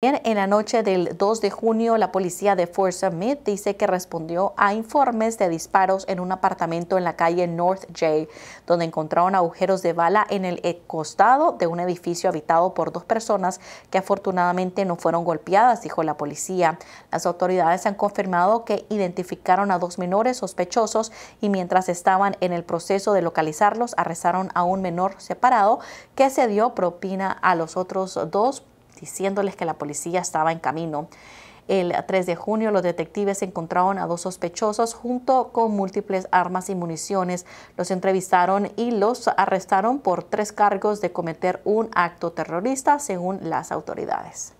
En la noche del 2 de junio, la policía de Fort Smith dice que respondió a informes de disparos en un apartamento en la calle North J, donde encontraron agujeros de bala en el e-, costado de un edificio habitado por dos personas que afortunadamente no fueron golpeadas, dijo la policía. Las autoridades han confirmado que identificaron a dos menores sospechosos y mientras estaban en el proceso de localizarlos, arrestaron a un menor separado que se dio propina a los otros dos diciéndoles que la policía estaba en camino. El 3 de junio los detectives encontraron a dos sospechosos junto con múltiples armas y municiones. Los entrevistaron y los arrestaron por tres cargos de cometer un acto terrorista según las autoridades.